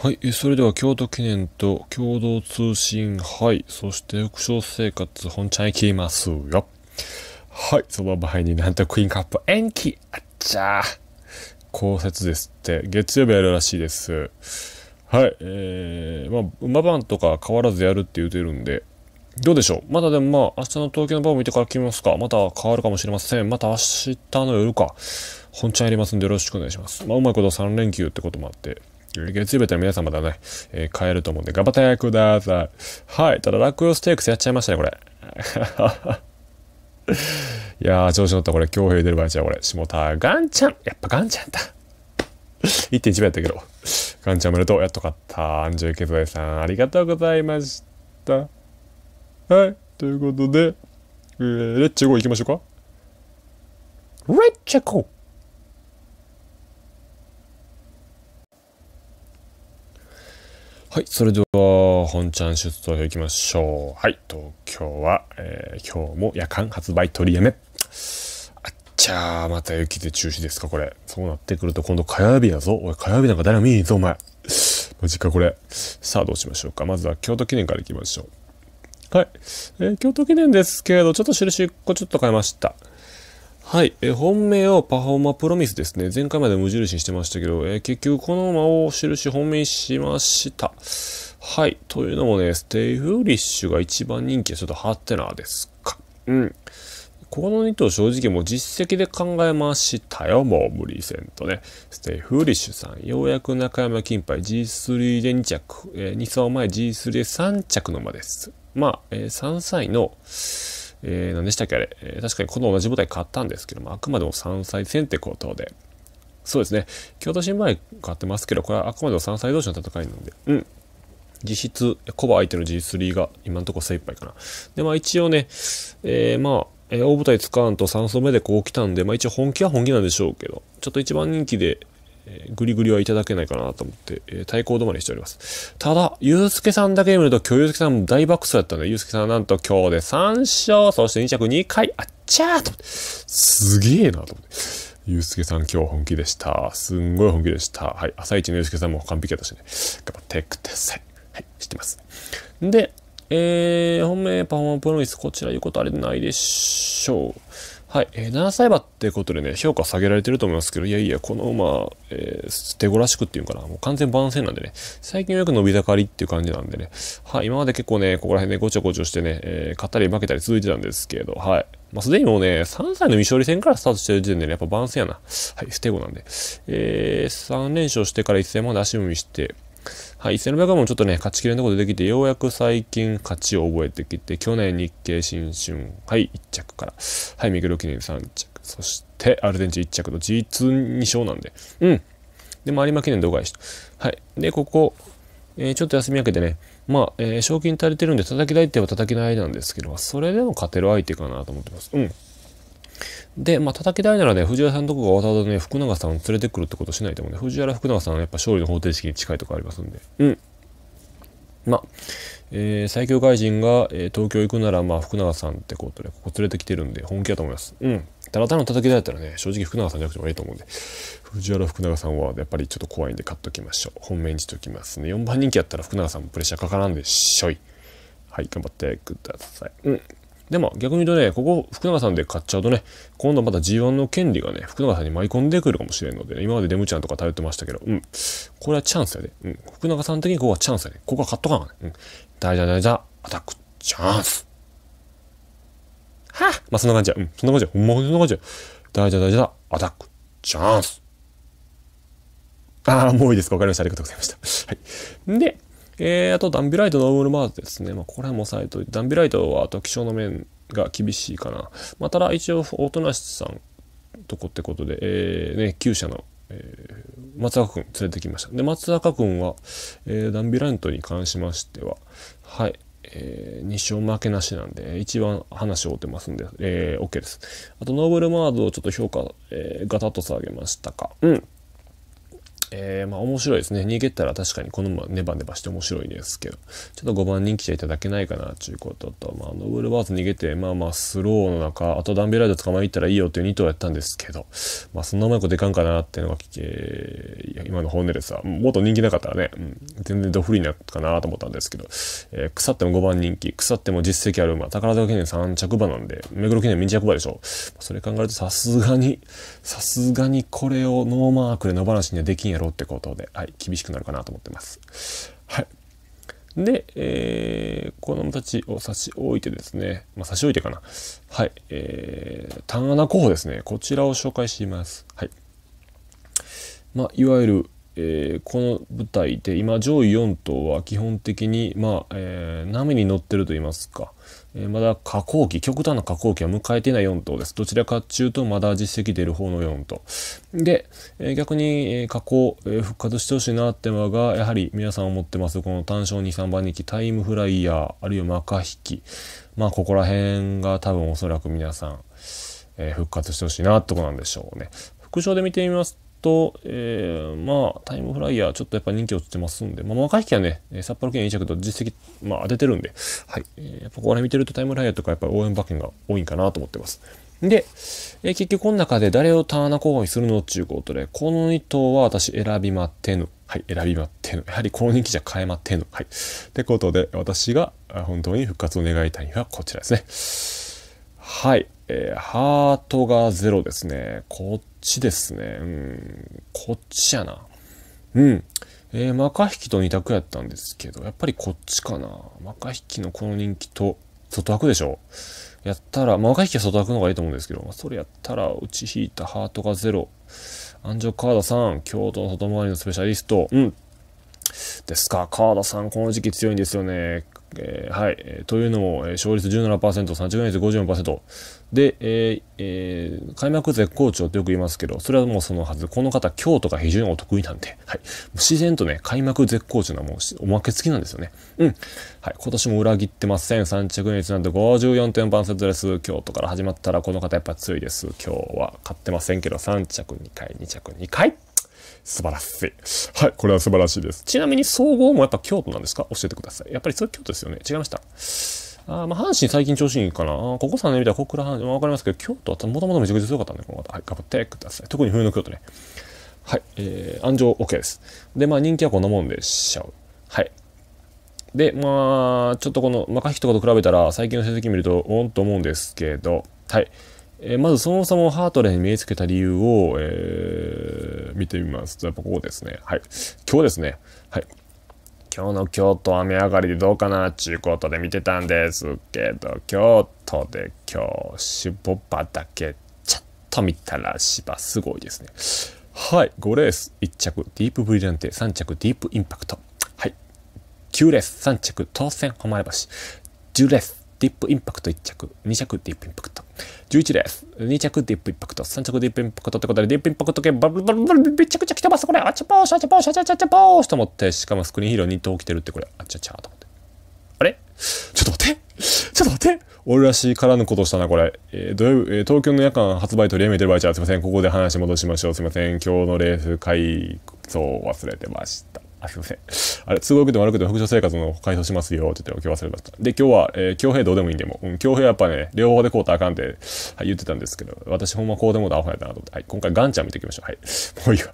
はい、それでは京都記念と共同通信杯、そして副賞生活本ちゃん行きますよ。はい、その場合になんとクイーンカップ延期あっちゃー降雪ですって、月曜日やるらしいです。はい、えー、まあ、馬番とか変わらずやるって言うてるんで、どうでしょうまだでもまあ、明日の東京の場を見てから決めますかまた変わるかもしれません。また明日の夜か、本ちゃんやりますんでよろしくお願いします。まあ、うまいこと3連休ってこともあって。月曜日だったら皆様だね、えー、買えると思うんで、頑張ってください。はい。ただ、落葉ステークスやっちゃいましたね、これ。いやー、調子乗った、これ。強兵出る場合ちゃこれ。下田、ガンちゃん。やっぱガンちゃんだ。1.1倍やったけど。ガンちゃんおめでとう。やっと勝った。安城経済さん、ありがとうございました。はい。ということで、えー、レッチゴー行きましょうか。レッチゴーはい、それでは本ちゃん出走表いきましょう。はい、東京は、えー、今日も夜間発売取りやめ。あっちゃー、また雪で中止ですか、これ。そうなってくると今度火曜日やぞ。おい、火曜日なんか誰も見いぞ、お前。マジか、これ。さあ、どうしましょうか。まずは京都記念からいきましょう。はい、えー、京都記念ですけれど、ちょっと印1個ちょっと変えました。はい、え本命をパフォーマープロミスですね。前回まで無印にしてましたけど、え結局このままを印本命しました。はい、というのもね、ステイフーリッシュが一番人気はちょっとハテナですか。うん。ここの2頭正直もう実績で考えましたよ。もう無理せんとね。ステイフーリッシュさん。ようやく中山金杯 G3 で2着。えー、2走前 G3 で3着の間です。まあ、えー、3歳の、えー、何でしたっけあれ、えー、確かにこの同じ舞台買ったんですけども、あくまでも3歳戦ってことで、そうですね、京都新米買ってますけど、これはあくまでも3歳同士の戦いなんで、うん。実質、コバ相手の G3 が今のところ精一杯かな。で、まあ一応ね、えー、まあ、えー、大舞台使わんと3層目でこう来たんで、まあ一応本気は本気なんでしょうけど、ちょっと一番人気で、えー、グリグリはいただけないかなと思って、えー、対抗止まりしております。ただ、ゆうすけさんだけ見ると、今日ゆうすけさん大爆走やったんで、ゆうすけさんなんと今日で3勝、そして2着2回、あっちゃーとすげえなと思って。ゆうすけさん今日本気でした。すんごい本気でした。はい。朝一のゆうすけさんも完璧やったしね。頑張ってください。はい。知ってます。で、えー、本命パフォーマンプロミス、こちら言うことあれないでしょう。はい、えー、7歳馬ってことでね、評価下げられてると思いますけど、いやいや、この馬、えー、手ごらしくっていうかな、もう完全万戦なんでね、最近はよく伸び盛りっていう感じなんでね、はい、今まで結構ね、ここら辺で、ね、ごちゃごちゃしてね、えー、勝ったり負けたり続いてたんですけど、はい。まあ、すでにもうね、3歳の未勝利戦からスタートしてる時点でね、やっぱ万戦やな。はい、ステゴなんで。えー、3連勝してから1戦まで足踏みして、はい、1700もちょっとね、勝ちきれなとことでできて、ようやく最近勝ちを覚えてきて、去年日経新春、はい、1着から、はい、ミクロ記念3着、そしてアルゼンチン1着と G22 勝なんで、うん。で、有馬記念度外しと。はい。で、ここ、えー、ちょっと休み明けてね、まあ、えー、賞金足りてるんで、叩き台手は叩きないなんですけど、それでも勝てる相手かなと思ってます。うん。で、まあ、叩き台ならね、藤原さんとこがわざわざね、福永さんを連れてくるってことしないと思うね。藤原福永さんはやっぱ勝利の方程式に近いとこありますんで。うん。まあ、えー、最強怪人が、えー、東京行くなら、まあ、福永さんってことで、ここ連れてきてるんで、本気だと思います。うん。ただだの叩き台だったらね、正直福永さんじゃなくてもいいと思うんで、藤原福永さんはやっぱりちょっと怖いんで買っときましょう。本命にしておきますね。4番人気やったら福永さんもプレッシャーかからんでしょい。はい、頑張ってください。うん。でも逆に言うとね、ここ福永さんで買っちゃうとね、今度また G1 の権利がね、福永さんに舞い込んでくるかもしれんので、ね、今までデムちゃんとか頼ってましたけど、うん。これはチャンスやで、ね。うん。福永さん的にここはチャンスやで、ね。ここは買っとかんね。うん。大事だ大事だ。アタック、チャンス。はぁ、あ、まあ、そんな感じや。うん。そんな感じや。ほんまそんな感じや。大事だ大事だ。アタック、チャンス。ああ、もういいですか。わかりました。ありがとうございました。はい。で、えー、あとダンビライト、ノーブルマーズですね。まあ、ここら辺も押さえといて、ダンビライトはあと、気象の面が厳しいかな。まあ、ただ一応、大人しさんとこってことで、えー、ね、旧社の、えー、松坂君連れてきました。で、松坂君は、えー、ダンビライトに関しましては、はい、えー、2勝負けなしなんで、一番話を追ってますんで、えー、OK です。あと、ノーブルマーズをちょっと評価、えー、ガタッと下げましたか。うん。えー、まあ面白いですね。逃げたら確かにこのままネバネバして面白いですけど、ちょっと5番人来ゃいただけないかなということと、まあノブルバーツ逃げて、まあまあスローの中、あとダンベライド捕まえに行ったらいいよっていう2頭やったんですけど、まあそんなうまいこといかんかなっていうのが聞け、いや今の本音でさ、もっと人気なかったらね、うん、全然ドフリーなかなと思ったんですけど、えー、腐っても5番人気、腐っても実績ある馬、宝塚記念3着馬なんで、目黒記念2着馬でしょ。それ考えるとさすがに、さすがにこれをノーマークで野放しにはできんやろうってことで、はい、厳しくなるかなと思ってます。はい。で、えー、子供たちを差し置いてですね、まあ、差し置いてかな。はい。えー、単穴候補ですね。こちらを紹介します。はい。まあ、いわゆる、えー、この舞台で今上位4頭は基本的に、まあえー、波に乗ってると言いますか、えー、まだ下降期極端な下降期は迎えていない4頭ですどちらかっていうとまだ実績出る方の4頭で、えー、逆に、えー、下降、えー、復活してほしいなってのがやはり皆さん思ってますこの単勝23番人気タイムフライヤーあるいはマカヒキまあここら辺が多分おそらく皆さん、えー、復活してほしいなってとこなんでしょうね副賞で見てみますと、えー、まあ、タイムフライヤー、ちょっとやっぱ人気落ちてますんで、まあ、若い引はね、札幌県1着と実績、まあ、当ててるんで、はい。えー、やっぱここら見てるとタイムフライヤーとか、やっぱ応援馬券が多いんかなと思ってます。で、えー、結局この中で誰をターナ候補にするのっていうことで、この2頭は私選びまってぬ。はい、選びまってぬ。やはりこの人気じゃ変えまってぬ。はい。ってことで、私が本当に復活を願いたいのはこちらですね。はい。えー、ハートがゼロですね。こちですね。うん、こっちやな。うん。えー、マカヒキと2択やったんですけど、やっぱりこっちかな。マカヒキのこの人気と、外枠でしょやったら、まカヒキは外開くのがいいと思うんですけど、まあ、それやったら、打ち引いたハートがゼロ。アンジョ川田さん、京都の外回りのスペシャリスト。うん。ですか、川田さん、この時期強いんですよね。えー、はい、えー、というのも、えー、勝率17%、3着率54%。で、ええー、開幕絶好調ってよく言いますけど、それはもうそのはず、この方、京都が非常にお得意なんで、はい、自然とね、開幕絶好調なもうおまけ付きなんですよね。うん。はい、今年も裏切ってません。3着率なんで5 4トです。京都から始まったら、この方やっぱ強いです。今日は勝ってませんけど、3着2回、2着2回素晴らしい。はい、これは素晴らしいです。ちなみに総合もやっぱ京都なんですか教えてください。やっぱりそれ京都ですよね。違いました。あまあ、阪神最近調子いいかな。ここ3年見たら小倉阪神、わ、まあ、かりますけど、京都はもともとめちゃくちゃ強かったんで、この方。はい、頑張ってください。特に冬の京都ね。はい、えー、安城 OK です。で、まあ人気はこんなもんでしちゃう。はい。で、まあ、ちょっとこの、マカヒとかと比べたら、最近の成績見ると、おんと思うんですけど、はい。えー、まずそもそもハートレーに目つけた理由を、えー、見てみますと、やっぱここですね。はい。今日ですね。はい。今日の京都雨上がりでどうかなっていうことで見てたんですけど、京都で今日、ぼばだけちょっと見たら芝すごいですね。はい。5レース1着、ディープブリリアンテ、3着、ディープインパクト。はい。9レース3着、当選、誉れ橋。10レースディップインパクト1着、2着ディップインパクト。11です。2着ディップインパクト、3着ディップインパクトってことで、ディップインパクト系、バルバルバルめちゃくちゃ来てます、これ。あちゃぽーし、あちゃぽーし、あちゃちゃちゃぽーしと思って、しかもスクリーンヒーロー2頭来てるって、これ、あちゃちゃと思って。あれちょっと待ってちょっと待って俺らしからぬことしたな、これ。えー、土曜日、えー、東京の夜間発売取りやめてる場合じゃすいません。ここで話戻しましょう。すいません。今日のレース回想忘れてました。あ、すいません。あれ、都合よくても悪くても副所生活の解消しますよって言って、今日忘れました。で、今日は、えー、強兵どうでもいいんでも、うん、強兵やっぱね、両方でこうとあかんって、はい、言ってたんですけど、私ほんまこうでもだ、アホやったなと思って、はい、今回ガンちゃん見ていきましょう。はい。もういいわ。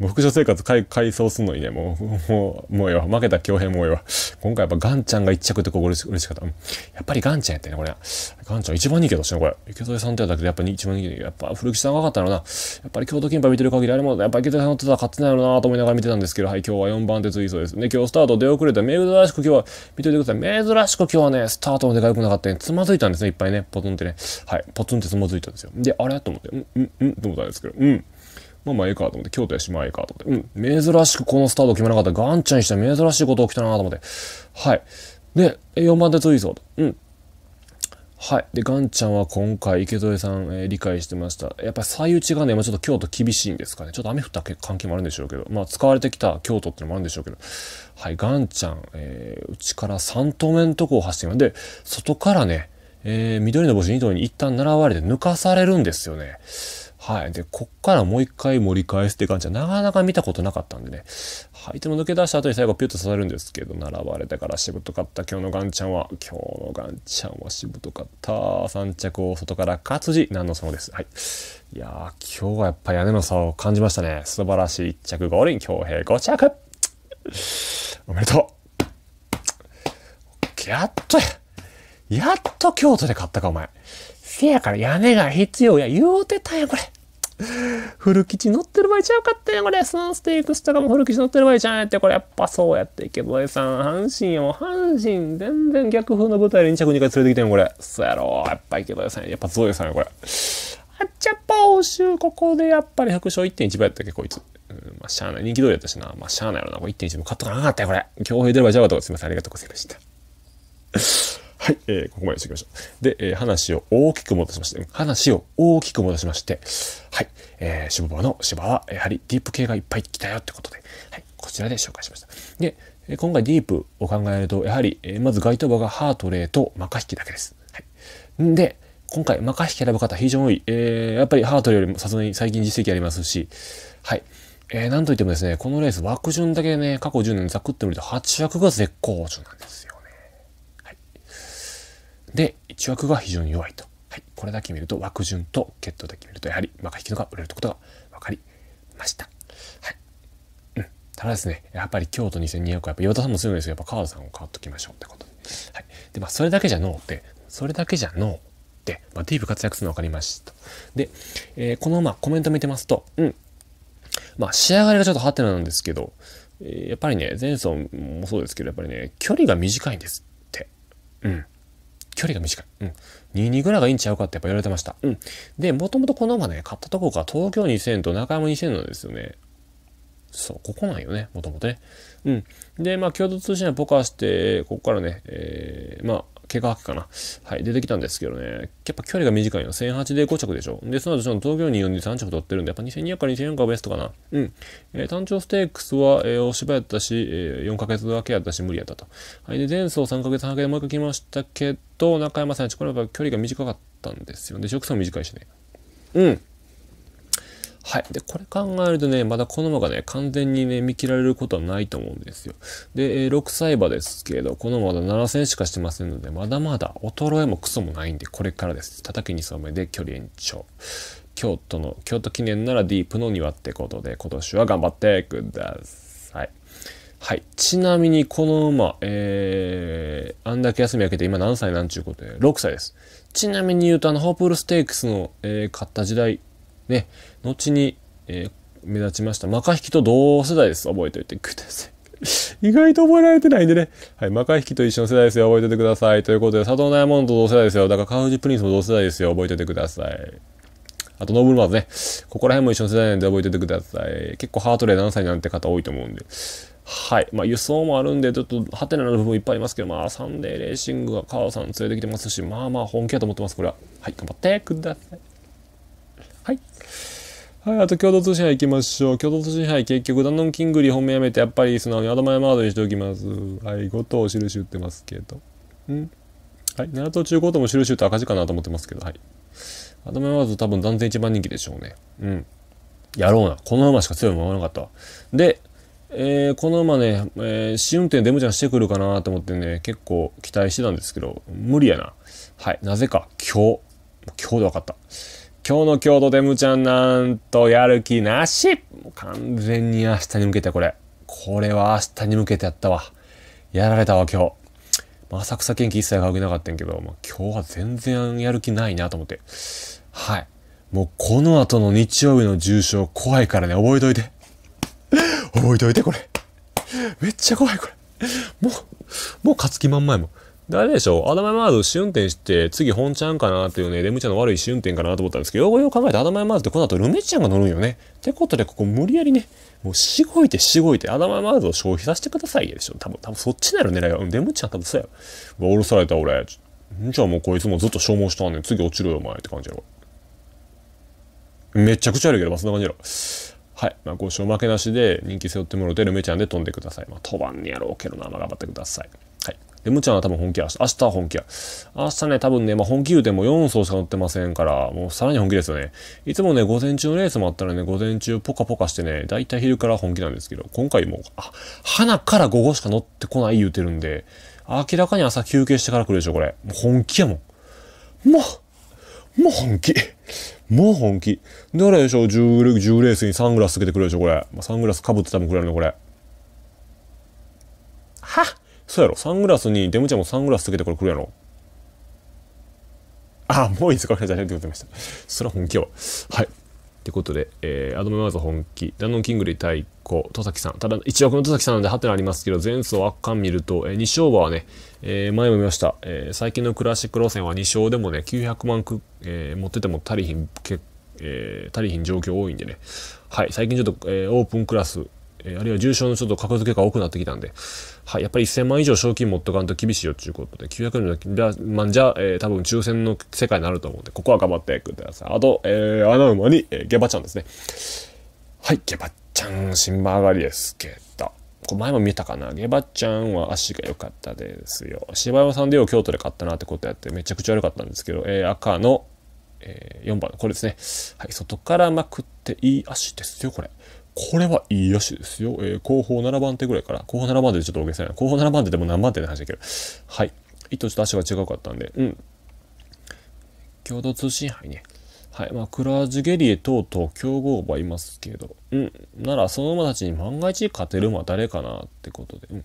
もう副所生活解解消するのにね、もう、もう、もうええわ。負けた強兵もうええわ。今回やっぱガンちゃんが一着ってここ嬉しかった。うん。やっぱりガンちゃんやったね、これ。ガンちゃん一番人気だしね、これ。池添さんってやったけど、やっぱり一番人気やっぱ古木さんが分かったのな。やっぱり京都金杯見てる限り、あれも、やっぱ池添さんとは勝ってないのなと思いながら見てたんですけど、はい、今日は4 4番手ツイですね。今日スタート出遅れた。珍しく今日は、見といてください。珍しく今日はね、スタートもでか良くなかったね。つまずいたんですね、いっぱいね。ポツンってね。はい。ポツンってつまずいたんですよ。で、あれと思って、うん、うん、と思ったんですけど、うん。まあまあええかと思って、京都やしまあええかと思って、うん。珍しくこのスタート決めなかった。ガンちゃんにして珍しいこと起きたなと思って。はい。で、4番手ツイスと。うん。はい。で、ガンちゃんは今回、池添さん、えー、理解してました。やっぱり最右ちがね、今ちょっと京都厳しいんですかね。ちょっと雨降った関係もあるんでしょうけど、まあ、使われてきた京都ってのもあるんでしょうけど、はい、ガンちゃん、えー、うちから3頭目のとこを走ってまで、外からね、えー、緑の星2頭に一旦習われて抜かされるんですよね。はい。で、こっからもう一回盛り返すって感じはなかなか見たことなかったんでね。はい。でも抜け出した後に最後ピュッと刺されるんですけど、並ばれたからしぶとかった。今日のガンちゃんは、今日のガンちゃんはしぶとかった。三着を外から勝地、何のそのです。はい。いやー、今日はやっぱ屋根の差を感じましたね。素晴らしい1着五ン、強兵5着おめでとうやっとや、やっと京都で勝ったか、お前。せやから屋根が必要や、言うてたんこれ。古吉乗ってる場合ちゃうかったんこれ。スンステークスとかも古吉乗ってる場合ちゃうんやって、これやっぱそうやって池添さん、阪神よ。阪神、全然逆風の舞台で2着2回連れてきてんこれ。そうやろ。やっぱ池添さん、やっぱゾウさんや、これ。あっちゃっぱ欧州、ここでやっぱり百勝1.1倍やったっけ、こいつ。うん、まあ、しゃあない。人気通りやったしな。まあ、しゃあないやろな。これ1.1も買っとかなかったよ、これ。強兵出ればじゃあと。すいません。ありがとうございました。はい、えー、ここまでしてきましょう。で、えー、話を大きく戻しまして、話を大きく戻しまして、はい、えー、シボバの芝は、やはりディープ系がいっぱい来たよってことで、はい、こちらで紹介しました。で、今回ディープを考えると、やはり、えー、まず該当場がハートレーとマカヒキだけです。はい。んで、今回、マカヒキ選ぶ方非常に多い。えー、やっぱりハートレーよりもさすがに最近実績ありますし、はい。えー、なんといってもですね、このレース枠順だけでね、過去10年ザクってみると8枠が絶好調なんですよ。で、1枠が非常に弱いと。はい、これだけ見ると枠順と決闘だけ見るとやはり馬が引きのが売れるということが分かりました。はい。うん。ただですね、やっぱり京都2200はやっぱ岩田さんも強いんですけど、やっぱ川田さんを変わっときましょうってことで。はい。で、まあそれだけじゃうって、それだけじゃ脳って、まあ、ディープ活躍するの分かりました。で、えー、このまあコメント見てますと、うん。まあ仕上がりがちょっとハテナなんですけど、やっぱりね、前走もそうですけど、やっぱりね、距離が短いんですって。うん。距離が短い。うん。22ぐらいがいいんちゃうかってやっぱ言われてました。うん。で、もともとこの馬ね、買ったとこが東京2000と中山2000なんですよね。そう、ここなんよね、もともとね。うん。で、まあ、共同通信はぼかして、ここからね、えー、まあ、怪我かな。はい、出てきたんですけどね、やっぱ距離が短いの。1008で5着でしょ。で、その後、東京に4で3着取ってるんで、やっぱ2200から2400がベストかな。うん。えー、単調ステークスは、えー、お芝居やったし、えー、4ヶ月だけやったし、無理やったと。はい、で、前走3ヶ月半けでもう一回来ましたけど、中山さんち、これはやっぱ距離が短かったんですよ。で、食さも短いしね。うん。はい。で、これ考えるとね、まだこの馬がね、完全にね、見切られることはないと思うんですよ。で、えー、6歳馬ですけど、この馬ま7000しかしてませんので、まだまだ衰えもクソもないんで、これからです。叩き2層目で距離延長。京都の、京都記念ならディープの庭ってことで、今年は頑張ってください。はい。ちなみに、この馬、えー、あんだけ休み明けて今何歳なんちゅうことで、6歳です。ちなみに言うと、あの、ホープルステークスの、えー、買った時代、ね、後に、えー、目立ちました。マカヒキと同世代です。覚えておいてください。意外と覚えられてないんでね。はい。マカヒキと一緒の世代ですよ。覚えておいてください。ということで、佐藤ダイヤモンドと同世代ですよ。だから、川ジプリンスも同世代ですよ。覚えておいてください。あと、ノーブルマーズね。ここら辺も一緒の世代なんで覚えておいてください。結構ハートレイ7歳なんて方多いと思うんで。はい。まあ、輸送もあるんで、ちょっと、ハテナの部分いっぱいありますけど、まあ、サンデーレーシングは川さん連れてきてますし、まあまあ、本気やと思ってます、これは。はい。頑張ってください。はい、あと共同通信杯行きましょう。共同通信杯結局、ダノンキングリ本命やめて、やっぱり素直にマードにしておきます。はい、5頭印打ってますけど。うん。はい、7頭中5頭も印打って赤字かなと思ってますけど、はい。アドマイマード多分断然一番人気でしょうね。うん。やろうな。この馬しか強い馬がなかったわ。で、えー、この馬ね、えー、試運転デムちゃんしてくるかなと思ってね、結構期待してたんですけど、無理やな。はい、なぜか、今日。今日で分かった。今日の京都デムちゃんなんとやる気なし完全に明日に向けてこれ。これは明日に向けてやったわ。やられたわ今日。まあ、浅草元気一切関係なかったんけど、まあ、今日は全然やる気ないなと思って。はい。もうこの後の日曜日の重症怖いからね、覚えといて。覚えといてこれ。めっちゃ怖いこれ。もう、もう勝つ気んまいもん。で、あれでしょアダマイマーズ試運転して、次本ちゃんかなっていうね、レムちゃんの悪い試運転かなと思ったんですけど、よう考えてアダマイマーズってこの後ルメちゃんが乗るんよね。ってことで、ここ無理やりね、もうしごいてしごいて、アダマイマーズを消費させてくださいでしょ。多分、多分そっちなる狙いは。レムちゃん多分そうやろ。降ろされた俺。じゃあもうこいつもずっと消耗したんねん。次落ちるよ、お前って感じやろ。めちゃくちゃ悪いけど、まあ、そんな感じやろ。はい。まあ、5勝負けなしで人気背負ってもろて、ルメちゃんで飛んでください。まあ、飛ばんねやろうけどな。まあ、頑張ってください。で、むちゃんは多分本気や。明日は本気や。明日ね、多分ね、まあ、本気言うても4層しか乗ってませんから、もうさらに本気ですよね。いつもね、午前中のレースもあったらね、午前中ポカポカしてね、だいたい昼から本気なんですけど、今回もう、あ、花から午後しか乗ってこない言うてるんで、明らかに朝休憩してから来るでしょ、これ。もう本気やもん。もう、もう本気。もう本気。どれでしょ、10, 10レースにサングラスつけてくるでしょ、これ。まサングラスかぶって多分くれるの、これ。はっそうやろサングラスにデムちゃんもサングラスつけてこれ来るやろああ、もういつかれじゃねえってことました。それは本気よ。はい。ってことで、えー、アドメマーズ本気、ダノンキングリー対抗、戸崎さん。ただ、1億の戸崎さんなんでハテナありますけど、前走圧巻見ると、えー、2勝馬はね、えー、前も見ました、えー、最近のクラシック路線は2勝でもね、900万く、えー、持ってても足りひん、けえー、足りひん状況多いんでね。はい、最近ちょっと、えー、オープンクラス、えー、あるいは重賞のちょっと格付けが多くなってきたんで、はい、やっぱり1000万以上賞金持っとかんと厳しいよっていうことで、900万じゃ、えー、多分抽選の世界になると思うんで、ここは頑張ってください。あと、えー、穴馬に、えー、ゲバちゃんですね。はい、ゲバちゃん、新馬上がりですけど。こ前も見たかな。ゲバちゃんは足が良かったですよ。柴山さんでよ、京都で買ったなってことやって、めちゃくちゃ悪かったんですけど、えー、赤の、えー、4番、これですね。はい、外からまくっていい足ですよ、これ。これはいいよしですよ。えー、後方7番手ぐらいから。後方7番手でちょっと大げさやな。後方7番手でも何番手で話だけど。はい。一と足が違かったんで。うん。共同通信杯ね。はい。まあ、クラージュゲリエ等々強豪馬いますけど。うん。なら、その馬たちに万が一勝てる馬は誰かなってことで。うん。も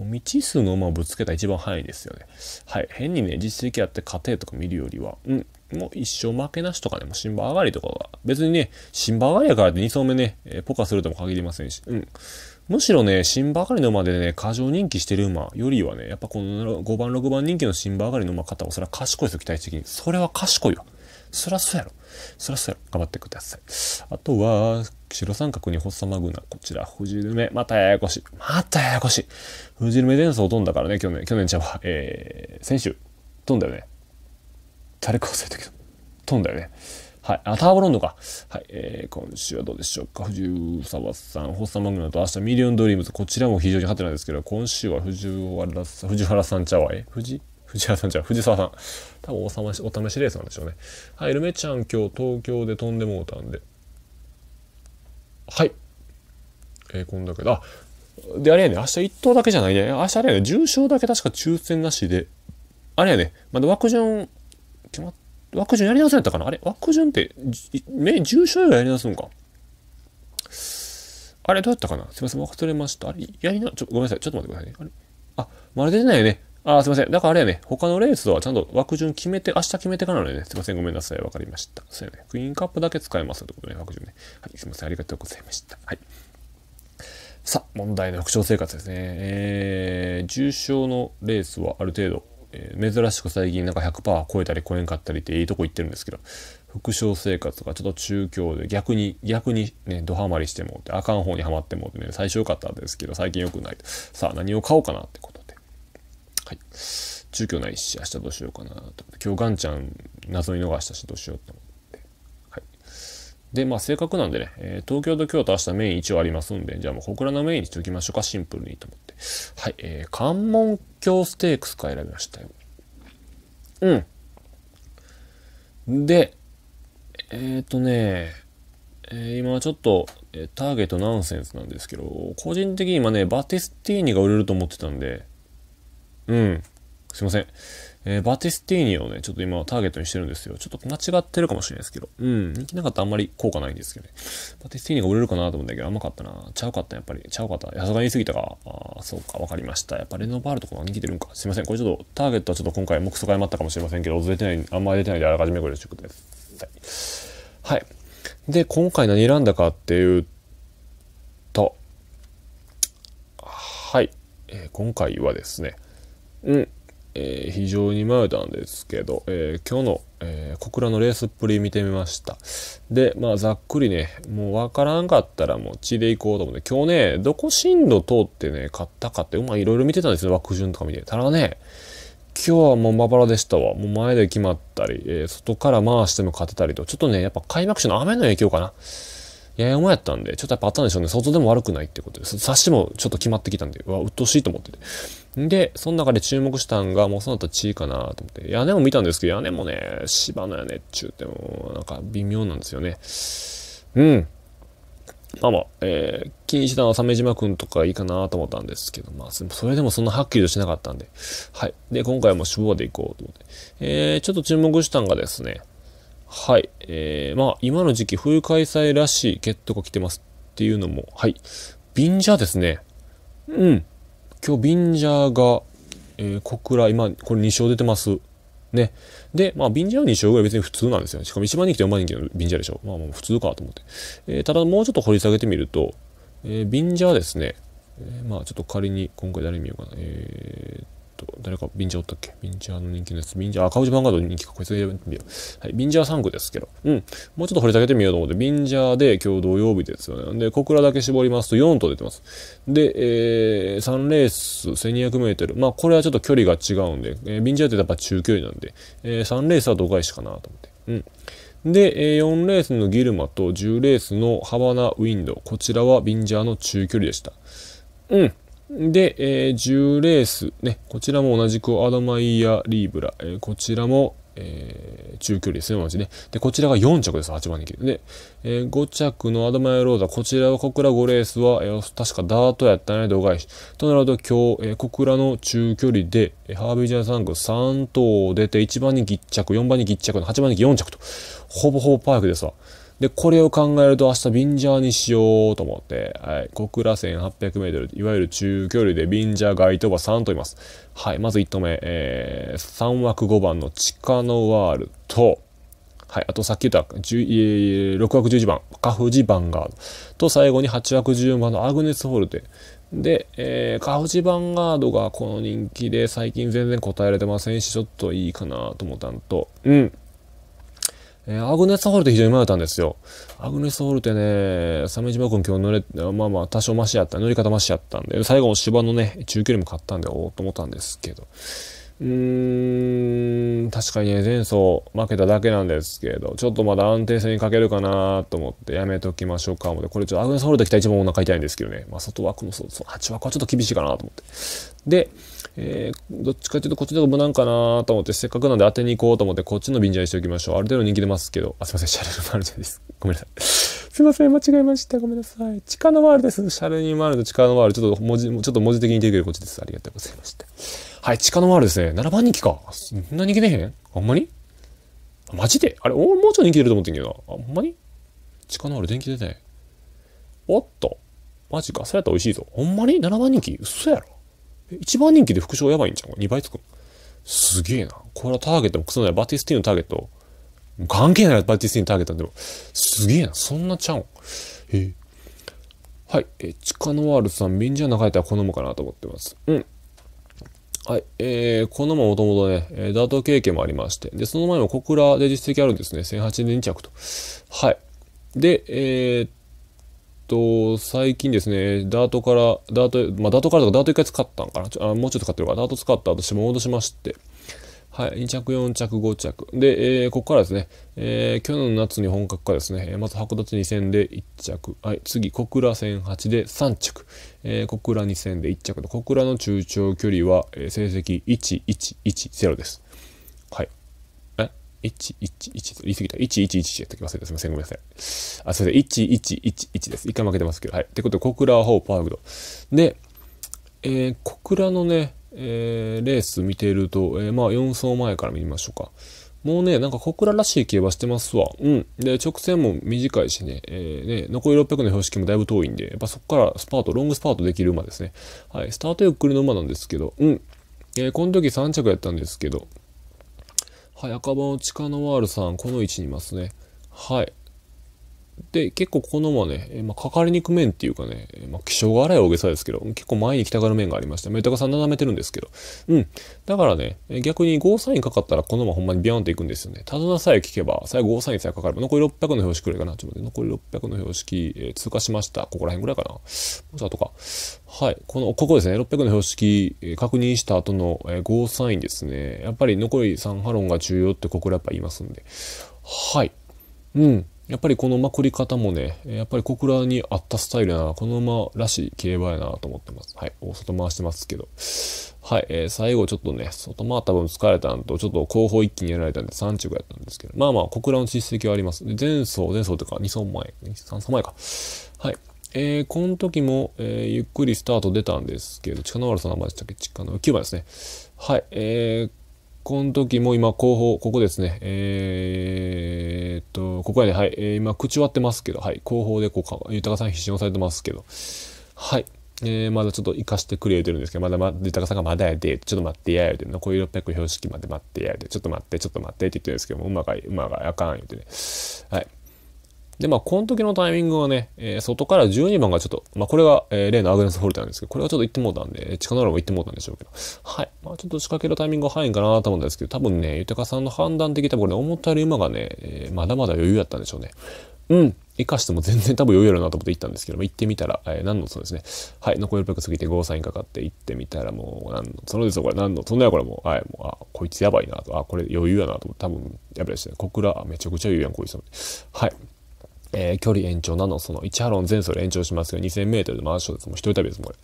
う未知数の馬をぶつけた一番範囲ですよね。はい。変にね、実績あって勝てとか見るよりは。うん。もう一生負けなしとかね、もう新馬上がりとかは、別にね、新馬上がりやからって2走目ね、えー、ポカするとも限りませんし、うん。むしろね、新馬上がりの馬でね、過剰人気してる馬よりはね、やっぱこの5番、6番人気の新馬上がりの馬方をそれは賢いですよ、期待的に。それは賢いわ。そらそうやろ。そらそうやろ。頑張ってください。あとは、白三角にホッサマグナ。こちら、藤め。またややこしい。またややこしい。藤め伝奏飛んだからね、去年、去年ちゃうわ。えー、先週、飛んだよね。誰か忘れたけど、飛んだよね。はい。あ、ターボロンドか。はい。えー、今週はどうでしょうか。藤沢さん、ホッサマグナと明日ミリオンドリームズ。こちらも非常にハテナですけど、今週は藤原さん、藤原さんちゃわえ藤藤原さんちゃう藤沢さん。多分おさまし、お試しレースなんでしょうね。はい。ルメちゃん今日東京で飛んでもうたんで。はい。えー、こんだけあ、で、あれやね、明日1頭だけじゃないね。明日あれやね、重賞だけ確か抽選なしで。あれやね、まだ枠順決まっ、枠順やり直せやったかなあれ枠順って、目重症以やり直すんかあれどうやったかなすいません、忘れました。あれやりな、ちょ、ごめんなさい。ちょっと待ってくださいね。あれあ、まるでないよね。あ、すいません。だからあれやね、他のレースとはちゃんと枠順決めて、明日決めてからのね、すいません、ごめんなさい。わかりました。そうやね。クイーンカップだけ使えますってことね、枠順ね。はい、すいません。ありがとうございました。はい。さあ、問題の復唱生活ですね。えー、重症のレースはある程度えー、珍しく最近なんか100%超えたり超えんかったりっていいとこ行ってるんですけど、副賞生活とかちょっと中強で逆に、逆にね、ドハマりしてもって、あかん方にはまってもってね、最初良かったんですけど、最近良くないと。さあ、何を買おうかなってことで。はい。中強ないし、明日どうしようかなと。今日ガンちゃん謎に逃したし、どうしようと思って。で、まあ、正確なんでね、えー、東京と京都明日メイン一応ありますんで、じゃあもう小倉のメインにしておきましょうか、シンプルにと思って。はい、えー、関門橋ステークスから選びましたよ。うん。で、えっ、ー、とね、えー、今ちょっと、えターゲットナンセンスなんですけど、個人的に今ね、バティスティーニが売れると思ってたんで、うん、すいません。えー、バティスティーニをね、ちょっと今ターゲットにしてるんですよ。ちょっと間違ってるかもしれないですけど。うん。人気なかったらあんまり効果ないんですけどね。バティスティーニが売れるかなと思うんだけど、甘かったな。ちゃうかった、やっぱり。ちゃうかった。さがに言い過ぎたか。あそうか、わかりました。やっぱレノバールとかが人気出るんか。すいません。これちょっと、ターゲットはちょっと今回目測誤ったかもしれませんけど、ずれてない、あんまり出てないであらかじめご了承ください。はい。で、今回何選んだかっていうと、はい。えー、今回はですね、うん。えー、非常に迷ったんですけど、えー、今日の、えー、小倉のレースっぷり見てみました。で、まあ、ざっくりね、もうわからんかったらもう血で行こうと思って、今日ね、どこ進路通ってね、買ったかって、まあ、いろいろ見てたんですよ、枠順とか見て。ただね、今日はもうまばらでしたわ。もう前で決まったり、えー、外から回しても勝てたりと、ちょっとね、やっぱ開幕戦の雨の影響かな。ややもやったんで、ちょっとやっぱあったんでしょうね。想像でも悪くないってことです。冊子もちょっと決まってきたんで、うわ、鬱陶しいと思ってて。で、その中で注目したんが、もうその後地位かなと思って、屋根も見たんですけど、屋根もね、芝の屋根っちゅうても、なんか微妙なんですよね。うん。まあまあ、えー、金一段鮫島くんとかいいかなと思ったんですけど、まあ、それでもそんなはっきりとしなかったんで、はい。で、今回も手法で行こうと思って。えー、ちょっと注目したんがですね、はい。えー、まあ、今の時期、冬開催らしいゲットが来てますっていうのも、はい。ビンジャーですね。うん。今日、ビンジャーが、えー、小倉、今、これ2勝出てます。ね。で、まあ、ビンジャー2勝ぐらい別に普通なんですよ。しかも1万人来て4万人来のビンジャーでしょ。まあ、もう普通かと思って。えー、ただ、もうちょっと掘り下げてみると、えー、ビンジャーですね。えー、まあ、ちょっと仮に、今回誰見ようかな。えー、と、誰かビンジャーおったっけビンジャーの人気のやつ。ビンジャー、赤富士ヴァンガード人気か。こいつ選みよう。はい。ビンジャー3区ですけど。うん。もうちょっと掘り下げてみようと思って、ビンジャーで今日土曜日ですよね。で、小倉だけ絞りますと4と出てます。で、えー、3レース1200メートル。まあ、これはちょっと距離が違うんで、えー、ビンジャーってやっぱ中距離なんで、えー、3レースは度外視かなと思って。うん。で、4レースのギルマと10レースのハバナウィンド。こちらはビンジャーの中距離でした。うん。で、えー、10レース、ね、こちらも同じくアドマイヤ・リーブラ、えー、こちらも、えー、中距離ですね、同じね。で、こちらが4着です、8番人気で。えー、5着のアドマイヤ・ローザ、こちらは小倉5レースは、えー、確かダートやったね、度外視。となると今日、えー、小倉の中距離で、えー、ハービージャンサンク3頭出て、1番人気1着、4番人気1着の8番人気4着と、ほぼほぼパークですわ。で、これを考えると明日ビンジャーにしようと思って、はい、小倉線800メートル、いわゆる中距離でビンジャー外飛ば3と言います。はい、まず1投目、えー、3枠5番のチカノワールと、はい、あとさっき言った6枠11番、カフジバンガード。と、最後に8枠14番のアグネス・ホルテ。で、えー、カフジバンガードがこの人気で最近全然答えられてませんし、ちょっといいかなと思ったんと、うん。えー、アグネス・ホールって非常に迷ったんですよ。アグネス・ホールってね、鮫島君今日乗れ、まあまあ多少マシやった、乗り方マシやったんで、最後芝のね、中距離も買ったんで、おおと思ったんですけど、うーん、確かにね、前走負けただけなんですけれど、ちょっとまだ安定性に欠けるかなと思ってやめときましょうか。思って、これちょっとアグネスホールで来た一番お腹痛いんですけどね。まあ、外枠もそう、8枠はちょっと厳しいかなと思って。で、えー、どっちかというとこっちの方が無難かなと思って、せっかくなんで当てに行こうと思って、こっちの便乗にしておきましょう。ある程度人気出ますけど、あ、すいません、シャレルマルチェです。ごめんなさい。すいません、間違えました。ごめんなさい。地下のワールです。シャレニーワールド、地下のワールド。ちょっと文字、ちょっと文字的に出てくるこっちです。ありがとうございました。はい、地下のワールですね。7番人気か。そんな人気ねへんあんまりマジであれ、おもうちょい人気出ると思ってんけどな。あんまり地下のワール電気出てない。おっと。マジか。それやったら美味しいぞ。ほんまに ?7 番人気嘘やろ。1番人気で副賞やばいんじゃん。2倍つくん。すげえな。これはターゲットもクソない。バティスティーのターゲット。関係ない。バティスティン・ターゲットでも。すげえな。そんなちゃうん。ええ。はい。え、チカノワールさん、便利な中入たら好むかなと思ってます。うん。はい。えー、このまもともとね、えー、ダート経験もありまして、で、その前も小倉で実績あるんですね。1008年2着と。はい。で、えー、っと、最近ですね、ダートから、ダート、まあ、ダートからとか、ダート一回使ったんかな。ちょあもうちょっと使ってるから、ダート使った後、戻しまして、はい、2着、4着、5着。で、えー、ここからですね、えー、去年の夏に本格化ですね、まず函館2戦で1着、はい、次、小倉戦8で3着、えー、小倉2戦で1着と、小倉の中長距離は、えー、成績1110です。はい。え ?111 言い過ぎた。1111やったきますすみません、ごめんなさい。あ、すみません、1111です。1回負けてますけど、はい。ってことで、小倉はほぼパーフェクト。で、えー、小倉のね、えー、レース見ていると、えー、まあ4走前から見ましょうか。もうね、なんか小倉らしい競馬してますわ。うん。で、直線も短いしね、えー、ね、残り600の標識もだいぶ遠いんで、やっぱそこからスパート、ロングスパートできる馬ですね。はい、スタートゆっくりの馬なんですけど、うん。えー、この時3着やったんですけど、はい、赤羽の地下のワールさん、この位置にいますね。はい。で、結構このまね、まあ、かかりにく面っていうかね、まあ、気性が荒い大げさですけど、結構前に来たがる面がありました。メタカさん斜めてるんですけど。うん。だからね、逆にゴーサインかかったらこのまほんまにビャーンっていくんですよね。ただなさえ聞けば、最後ゴーサインさえかかれば、残り600の標識くらいかな。ちょっと待って、残り600の標識、えー、通過しました。ここら辺ぐらいかな。もうちょっとか。はい。この、ここですね。600の標識、えー、確認した後の、えー、ゴーサインですね。やっぱり残り3ハロンが重要ってここらやっぱ言いますんで。はい。うん。やっぱりこのまくり方もね、やっぱり小倉に合ったスタイルやな、このままらしい競馬やなと思ってます。はい、お外回してますけど。はい、えー、最後ちょっとね、外回った分疲れたんと、ちょっと後方一気にやられたんで3着やったんですけど、まあまあ小倉の実績はあります。で、前走、前走というか2走前、3走前か。はい。えー、この時も、えー、ゆっくりスタート出たんですけど、近野原さんの名でしたっけ近野、9番ですね。はい、えー、この時も今、後方、ここですね。えー、っと、ここやで、はい。えー、今、口割ってますけど、はい。後方で、こう、豊さん必死をされてますけど、はい。えー、まだちょっと生かしてくれてるんですけど、まだまだ、豊さんがまだやで、ちょっと待ってややで、残り600標識まで待ってやで、ちょっと待って、ちょっと待ってって言ってるんですけども、馬が、馬があかん言うてね。はい。で、まあ、この時のタイミングはね、えー、外から12番がちょっと、まあ、これが、えー、例のアグネス・フォルテなんですけど、これはちょっと行ってもうたんで、下のラも行ってもうたんでしょうけど、はい。まあ、ちょっと仕掛けるタイミングが早いんかなと思うんですけど、多分ね、豊さんの判断的多分ね、思ったより馬がね、えー、まだまだ余裕やったんでしょうね。うん。生かしても全然多分余裕やろなと思って行ったんですけども、行ってみたら、えー、何のそのですね。はい。残り600過ぎて5サにかかって行ってみたらもう、何のそのですよ、これ。何のそんなやこれもう。はい。もう、あ、こいつやばいなと。あ、これ余裕やなと思って。多分、やばいですね。小倉、めちゃくちゃ余裕やん、こいつ。はい。えー、距離延長なの、その、1ハロン全ソれ延長しますよ。2000メートルで回しょうです。もう一人旅です、これ。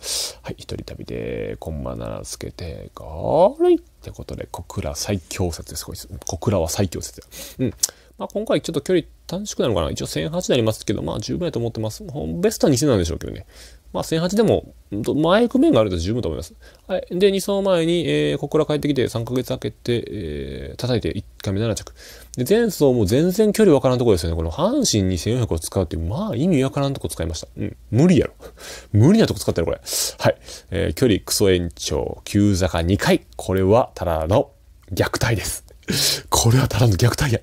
はい、一人旅で、コンマ7つけて、ゴールってことで、小倉最強説です。こ小倉は最強説だ。うん。まあ、今回ちょっと距離短縮なのかな。一応1008になりますけど、まあ、十分やと思ってます。ベストは2000なんでしょうけどね。まあ、1008でも、前行く面があると十分と思います。はい。で、2層前に、えー、小倉帰ってきて、3ヶ月開けて、えー、叩いて1回目7着。で、前走も全然距離わからんとこですよね。この阪神2400を使うっていう、まあ意味わからんとこ使いました。うん。無理やろ。無理なとこ使ったよ、これ。はい。えー、距離クソ延長、急坂2回。これはただの虐待です。これはただの虐待や。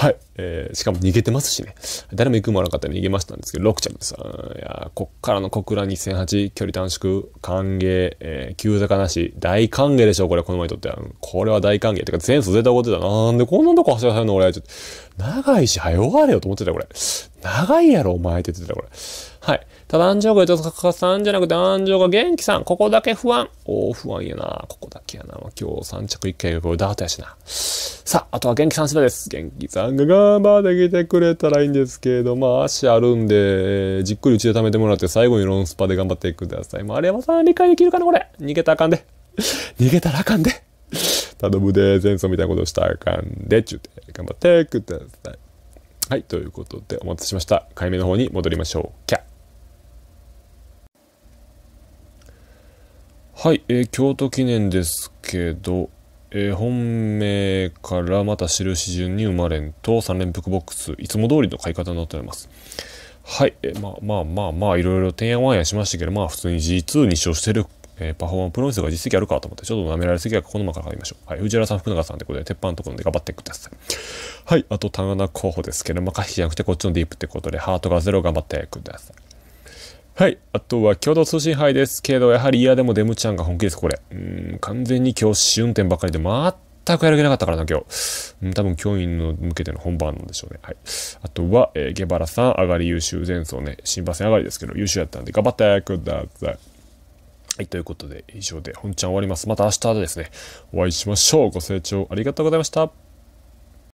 はい。えー、しかも逃げてますしね。誰も行くもなかったら逃げましたんですけど、6着です。いやこっからの小倉2008、距離短縮、歓迎、えー、急坂なし、大歓迎でしょ、これ、この前にとっては。これは大歓迎。てか、前走絶対怒ってた。なんでこんなとこ走らせるの俺、ちょっと、長いし、早終われよと思ってた、これ。長いやろ、お前って言ってた、これ。はい。ただ、男女が豊坂さんじゃなくて男女が元気さん。ここだけ不安。お不安やな。ここだけやな。今日3着1回がこれダートやしな。さあ、あとは元気さん次第です。元気さんが頑張ってきてくれたらいいんですけれど、まあ足あるんで、えー、じっくりうちで貯めてもらって最後にロンスパで頑張ってください。丸山さん理解できるかなこれ。逃げたらあかんで。逃げたらあかんで。頼むで、前奏みたいなことしたらあかんで、ちゅうて、頑張ってください。はい、ということでお待たせしました。解明の方に戻りましょう。キャはい、えー、京都記念ですけど、えー、本命からまた印順に生まれんと3連複ボックスいつも通りの買い方になっておりますはい、えー、まあまあまあまあいろいろてんやわんやしましたけどまあ普通に G22 勝してる、えー、パフォーマンスプロミスが実績あるかと思ってちょっと舐められすぎやこのままから買いましょうはい藤原さん福永さんということで鉄板のところで頑張ってくださいはいあと賀な候補ですけどまあ可否じゃなくてこっちのディープってことでハートがゼロ頑張ってくださいはい。あとは共同通信杯ですけど、やはり嫌でもデムちゃんが本気です、これ。うん、完全に今日試運転ばっかりで、全くやる気なかったからな、今日。うん、多分、教員の向けての本番なんでしょうね。はい。あとは、えー、ゲバラさん、上がり優秀前走ね、新馬戦上がりですけど、優秀やったんで、頑張ってください。はい、ということで、以上で本ちゃん終わります。また明日ですね、お会いしましょう。ご清聴ありがとうございました。